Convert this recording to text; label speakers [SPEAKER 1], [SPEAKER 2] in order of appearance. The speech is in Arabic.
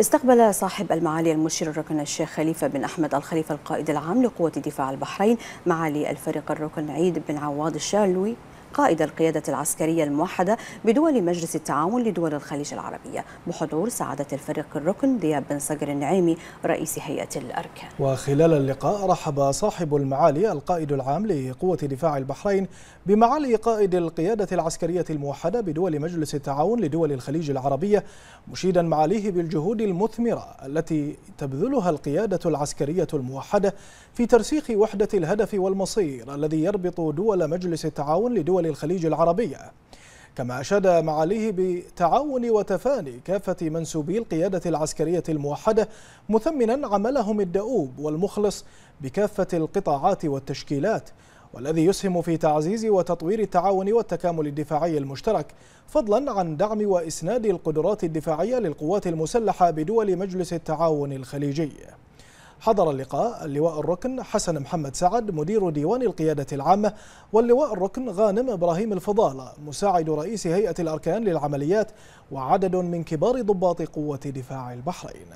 [SPEAKER 1] استقبل صاحب المعالي المشير الركن الشيخ خليفة بن أحمد الخليفة القائد العام لقوة دفاع البحرين معالي الفريق الركن عيد بن عواد الشالوي قائد القيادة العسكرية الموحدة بدول مجلس التعاون لدول الخليج العربية بحضور سعادة الفريق الركن دياب بن صقر النعيمي رئيس هيئة الأركان
[SPEAKER 2] وخلال اللقاء رحب صاحب المعالي القائد العام لقوة دفاع البحرين بمعالي قائد القيادة العسكرية الموحدة بدول مجلس التعاون لدول الخليج العربية مشيدا معاليه بالجهود المثمرة التي تبذلها القيادة العسكرية الموحدة في ترسيخ وحدة الهدف والمصير الذي يربط دول مجلس التعاون لدول الخليج العربية كما أشاد معاليه بتعاون وتفاني كافة منسوبي القيادة العسكرية الموحدة مثمنا عملهم الدؤوب والمخلص بكافة القطاعات والتشكيلات والذي يسهم في تعزيز وتطوير التعاون والتكامل الدفاعي المشترك فضلا عن دعم وإسناد القدرات الدفاعية للقوات المسلحة بدول مجلس التعاون الخليجي حضر اللقاء اللواء الركن حسن محمد سعد مدير ديوان القيادة العامة واللواء الركن غانم إبراهيم الفضال مساعد رئيس هيئة الأركان للعمليات وعدد من كبار ضباط قوة دفاع البحرين